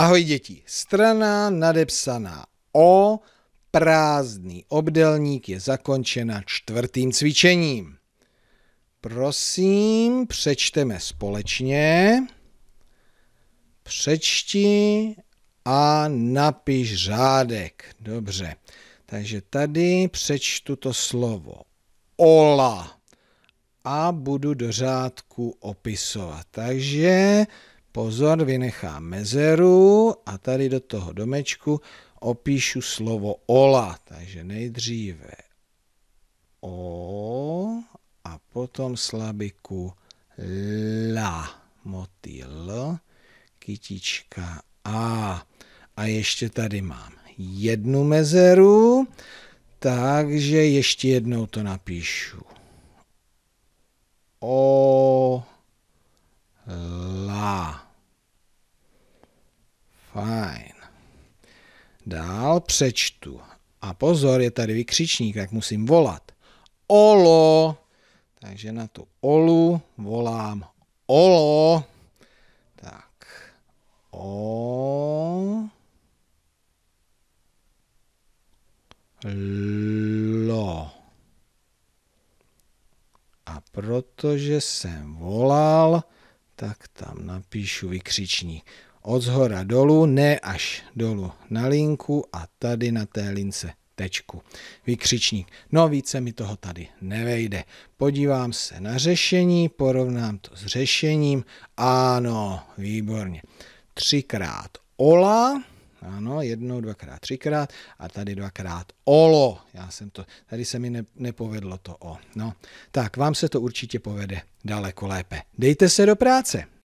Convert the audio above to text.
Ahoj děti, strana nadepsaná O, prázdný obdelník je zakončena čtvrtým cvičením. Prosím, přečteme společně. Přečti a napiš řádek. Dobře, takže tady přečtu to slovo. Ola. A budu do řádku opisovat. Takže Pozor, vynechám mezeru a tady do toho domečku opíšu slovo ola. Takže nejdříve o a potom slabiku la. Motýl, kytička a. A ještě tady mám jednu mezeru, takže ještě jednou to napíšu. O Fajn. Dál přečtu. A pozor, je tady vykřičník, tak musím volat. Olo! Takže na tu Olu volám Olo. Tak. O. Lo. A protože jsem volal, tak tam napíšu vykřičník od zhora dolů, ne až dolů na linku a tady na té lince tečku. Vykřičník. No více mi toho tady nevejde. Podívám se na řešení, porovnám to s řešením. Ano, výborně. Třikrát ola, ano, jednou, dvakrát, třikrát a tady dvakrát olo. Já jsem to, tady se mi ne, nepovedlo to o. No, tak vám se to určitě povede daleko lépe. Dejte se do práce.